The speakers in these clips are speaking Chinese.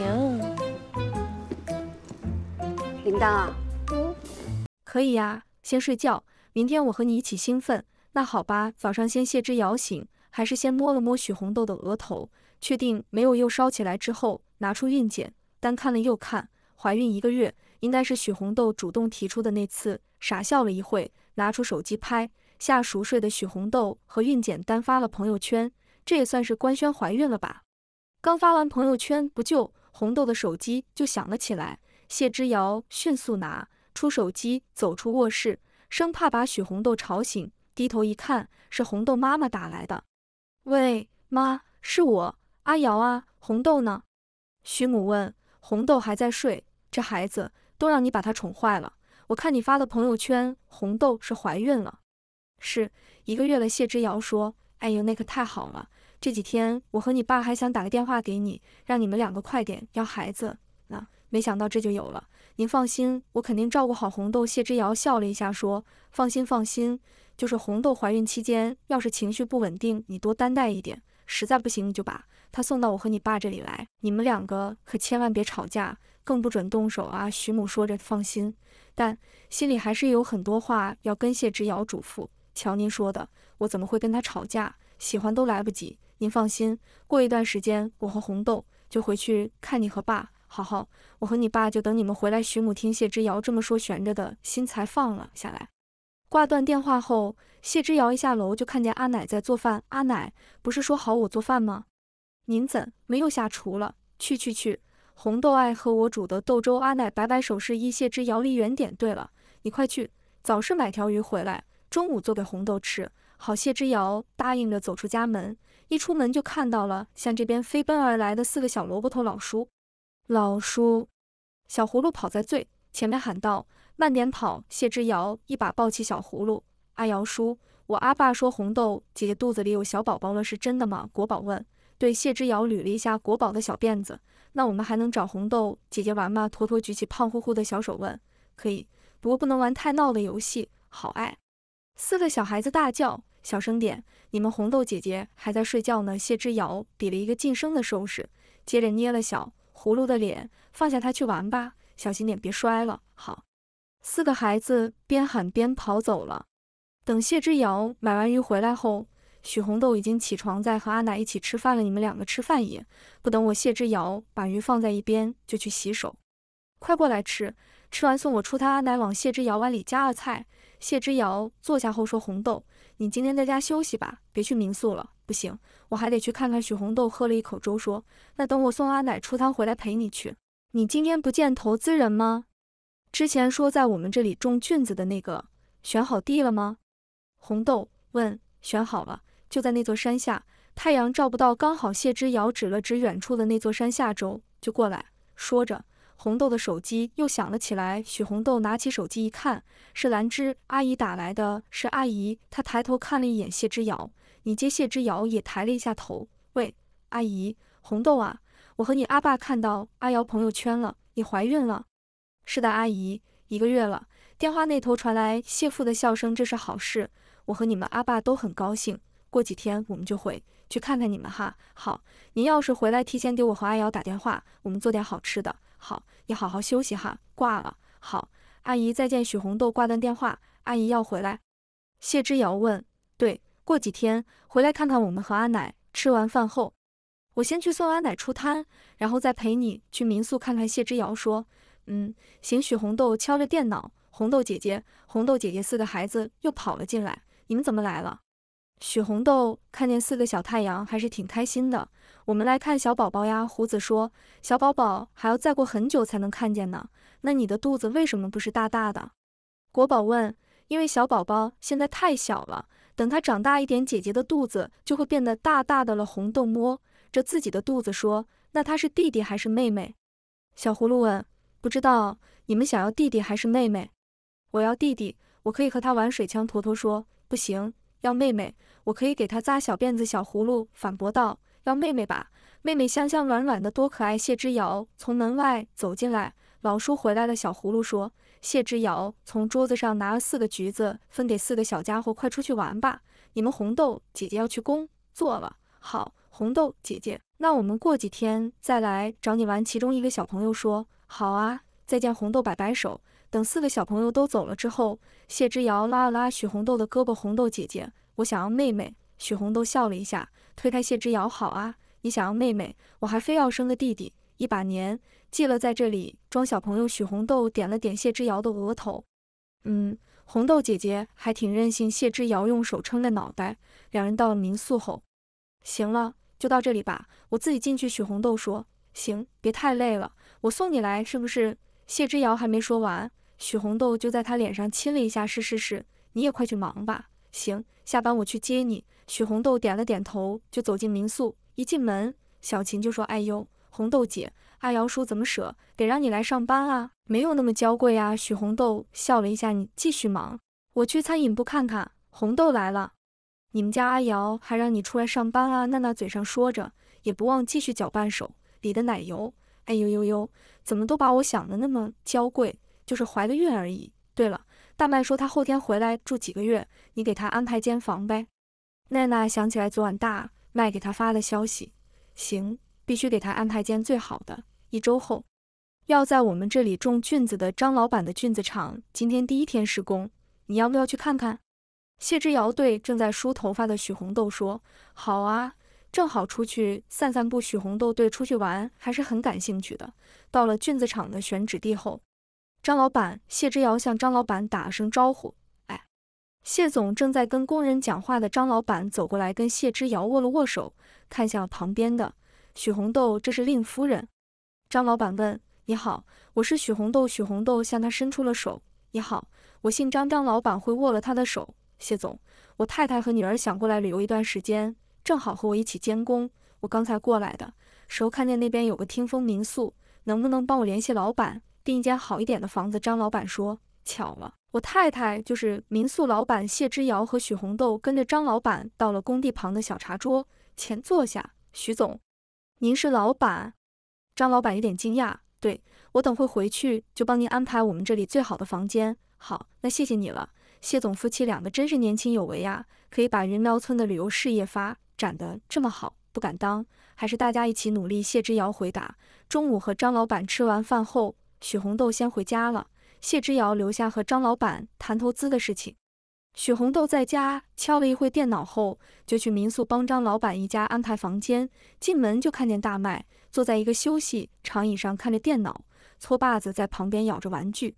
行，铃铛啊，可以呀，先睡觉，明天我和你一起兴奋。那好吧，早上先谢之摇醒，还是先摸了摸许红豆的额头，确定没有又烧起来之后，拿出孕检单看了又看，怀孕一个月，应该是许红豆主动提出的那次。傻笑了一会，拿出手机拍下熟睡的许红豆和孕检单，发了朋友圈，这也算是官宣怀孕了吧？刚发完朋友圈，不就？红豆的手机就响了起来，谢之遥迅速拿出手机，走出卧室，生怕把许红豆吵醒。低头一看，是红豆妈妈打来的。喂，妈，是我，阿瑶啊。红豆呢？许母问。红豆还在睡，这孩子都让你把她宠坏了。我看你发的朋友圈，红豆是怀孕了。是，一个月了。谢之遥说。哎呦，那可太好了。这几天我和你爸还想打个电话给你，让你们两个快点要孩子呢，没想到这就有了。您放心，我肯定照顾好红豆。谢之遥笑了一下说：“放心放心，就是红豆怀孕期间，要是情绪不稳定，你多担待一点。实在不行，你就把她送到我和你爸这里来。你们两个可千万别吵架，更不准动手啊。”徐母说着放心，但心里还是有很多话要跟谢之遥嘱咐。瞧您说的，我怎么会跟他吵架？喜欢都来不及。您放心，过一段时间我和红豆就回去看你和爸。好好，我和你爸就等你们回来。徐母听谢之遥这么说，悬着的心才放了下来。挂断电话后，谢之遥一下楼就看见阿奶在做饭。阿奶不是说好我做饭吗？您怎没有下厨了？去去去，红豆爱喝我煮的豆粥。阿奶摆摆手示意谢之遥离远点。对了，你快去早市买条鱼回来，中午做给红豆吃。好，谢之遥答应着走出家门，一出门就看到了向这边飞奔而来的四个小萝卜头。老叔，老叔，小葫芦跑在最前面喊道：“慢点跑！”谢之遥一把抱起小葫芦。阿瑶叔，我阿爸说红豆姐姐肚子里有小宝宝了，是真的吗？国宝问。对，谢之遥捋了一下国宝的小辫子。那我们还能找红豆姐姐玩吗？坨坨举起胖乎乎的小手问。可以，不过不能玩太闹的游戏。好，爱。四个小孩子大叫。小声点，你们红豆姐姐还在睡觉呢。谢之遥比了一个噤声的手势，接着捏了小葫芦的脸，放下他去玩吧，小心点别摔了。好，四个孩子边喊边跑走了。等谢之遥买完鱼回来后，许红豆已经起床在和阿奶一起吃饭了。你们两个吃饭也不等我。谢之遥把鱼放在一边就去洗手，快过来吃，吃完送我出摊。阿奶往谢之遥碗里夹了菜。谢之遥坐下后说：“红豆，你今天在家休息吧，别去民宿了。不行，我还得去看看。”许红豆喝了一口粥，说：“那等我送阿奶出汤回来陪你去。你今天不见投资人吗？之前说在我们这里种菌子的那个，选好地了吗？”红豆问：“选好了，就在那座山下，太阳照不到。刚好。”谢之遥指了指远处的那座山，下周就过来。说着。红豆的手机又响了起来，许红豆拿起手机一看，是兰芝阿姨打来的，是阿姨。她抬头看了一眼谢之遥，你接。谢之遥也抬了一下头，喂，阿姨，红豆啊，我和你阿爸看到阿瑶朋友圈了，你怀孕了？是的，阿姨，一个月了。电话那头传来谢父的笑声，这是好事，我和你们阿爸都很高兴。过几天我们就回去看看你们哈。好，您要是回来，提前给我和阿瑶打电话，我们做点好吃的。好，你好好休息哈，挂了。好，阿姨再见。许红豆挂断电话，阿姨要回来。谢之遥问，对，过几天回来看看我们和阿奶。吃完饭后，我先去送阿奶出摊，然后再陪你去民宿看看。谢之遥说，嗯，行。许红豆敲着电脑，红豆姐姐，红豆姐姐，四个孩子又跑了进来，你们怎么来了？许红豆看见四个小太阳，还是挺开心的。我们来看小宝宝呀，胡子说，小宝宝还要再过很久才能看见呢。那你的肚子为什么不是大大的？国宝问。因为小宝宝现在太小了，等他长大一点，姐姐的肚子就会变得大大的了。红豆摸着自己的肚子说，那他是弟弟还是妹妹？小葫芦问。不知道，你们想要弟弟还是妹妹？我要弟弟，我可以和他玩水枪。坨坨说，不行。要妹妹，我可以给她扎小辫子。小葫芦反驳道：“要妹妹吧，妹妹香香软软的，多可爱。”谢之遥从门外走进来，老叔回来了。小葫芦说：“谢之遥从桌子上拿了四个橘子，分给四个小家伙，快出去玩吧。你们红豆姐姐要去工作了，好，红豆姐姐，那我们过几天再来找你玩。”其中一个小朋友说：“好啊，再见，红豆。”摆摆手。等四个小朋友都走了之后，谢之遥拉了拉许红豆的胳膊：“红豆姐姐，我想要妹妹。”许红豆笑了一下，推开谢之遥：“好啊，你想要妹妹，我还非要生个弟弟。一把年纪了，在这里装小朋友。”许红豆点了点谢之遥的额头：“嗯，红豆姐姐还挺任性。”谢之遥用手撑着脑袋。两人到了民宿后，行了，就到这里吧，我自己进去。”许红豆说：“行，别太累了，我送你来，是不是？”谢之遥还没说完。许红豆就在他脸上亲了一下，是是是，你也快去忙吧。行，下班我去接你。许红豆点了点头，就走进民宿。一进门，小琴就说：“哎呦，红豆姐，阿瑶叔怎么舍得让你来上班啊？没有那么娇贵啊。”许红豆笑了一下，你继续忙，我去餐饮部看看。红豆来了，你们家阿瑶还让你出来上班啊？娜娜嘴上说着，也不忘继续搅拌手里的奶油。哎呦呦呦，怎么都把我想的那么娇贵？就是怀个孕而已。对了，大麦说他后天回来住几个月，你给他安排间房呗。奈奈想起来昨晚大麦给他发的消息，行，必须给他安排间最好的。一周后要在我们这里种菌子的张老板的菌子厂今天第一天施工，你要不要去看看？谢之遥对正在梳头发的许红豆说：“好啊，正好出去散散步。”许红豆对出去玩还是很感兴趣的。到了菌子厂的选址地后。张老板谢之遥向张老板打了声招呼。哎，谢总正在跟工人讲话的张老板走过来，跟谢之遥握了握手，看向旁边的许红豆，这是令夫人。张老板问：你好，我是许红豆。许红豆向他伸出了手。你好，我姓张。张老板会握了他的手。谢总，我太太和女儿想过来旅游一段时间，正好和我一起监工。我刚才过来的时候看见那边有个听风民宿，能不能帮我联系老板？订一间好一点的房子，张老板说。巧了，我太太就是民宿老板谢之遥和许红豆跟着张老板到了工地旁的小茶桌前坐下。许总，您是老板？张老板有点惊讶。对我等会回去就帮您安排我们这里最好的房间。好，那谢谢你了，谢总夫妻两个真是年轻有为啊，可以把云苗村的旅游事业发展的这么好，不敢当，还是大家一起努力。谢之遥回答。中午和张老板吃完饭后。许红豆先回家了，谢之遥留下和张老板谈投资的事情。许红豆在家敲了一会电脑后，就去民宿帮张老板一家安排房间。进门就看见大麦坐在一个休息长椅上看着电脑，搓把子在旁边咬着玩具。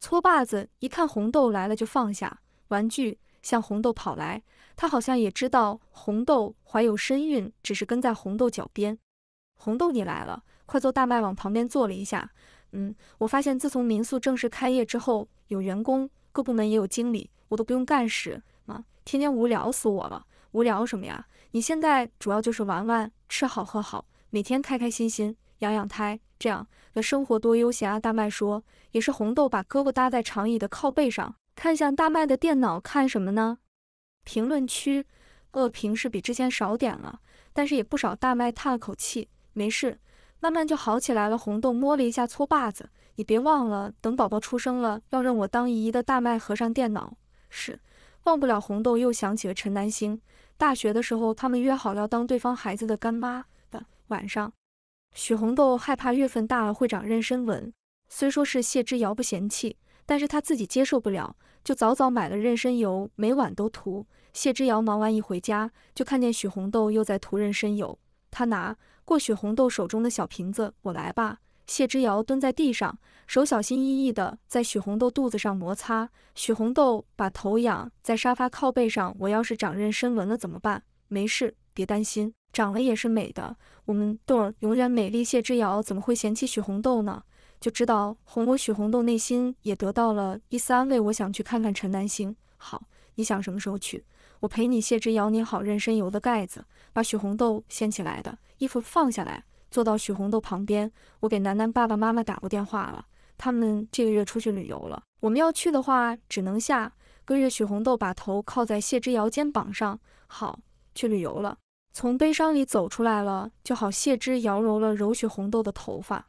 搓把子一看红豆来了，就放下玩具，向红豆跑来。他好像也知道红豆怀有身孕，只是跟在红豆脚边。红豆，你来了，快坐。大麦往旁边坐了一下。嗯，我发现自从民宿正式开业之后，有员工，各部门也有经理，我都不用干事吗？天天无聊死我了！无聊什么呀？你现在主要就是玩玩，吃好喝好，每天开开心心，养养胎，这样的生活多悠闲啊！大麦说，也是红豆把胳膊搭在长椅的靠背上，看向大麦的电脑，看什么呢？评论区，恶评是比之前少点了，但是也不少。大麦叹了口气，没事。慢慢就好起来了。红豆摸了一下搓把子，你别忘了，等宝宝出生了，要认我当姨姨的大麦。合上电脑，是忘不了。红豆又想起了陈南星，大学的时候，他们约好要当对方孩子的干妈的晚上。许红豆害怕月份大了会长妊娠纹，虽说是谢之遥不嫌弃，但是她自己接受不了，就早早买了妊娠油，每晚都涂。谢之遥忙完一回家，就看见许红豆又在涂妊娠油，她拿。过许红豆手中的小瓶子，我来吧。谢之遥蹲在地上，手小心翼翼的在许红豆肚子上摩擦。许红豆把头仰在沙发靠背上，我要是长妊娠纹了怎么办？没事，别担心，长了也是美的。我们豆儿永远美丽。谢之遥怎么会嫌弃许红豆呢？就知道哄我。许红豆内心也得到了一丝安慰。我想去看看陈南星。好，你想什么时候去？我陪你。谢之遥拧好妊娠油的盖子。把许红豆掀起来的衣服放下来，坐到许红豆旁边。我给楠楠爸爸妈妈打过电话了，他们这个月出去旅游了。我们要去的话，只能下个月。许红豆把头靠在谢之遥肩膀上，好去旅游了。从悲伤里走出来了就好。谢之遥揉了揉许红豆的头发。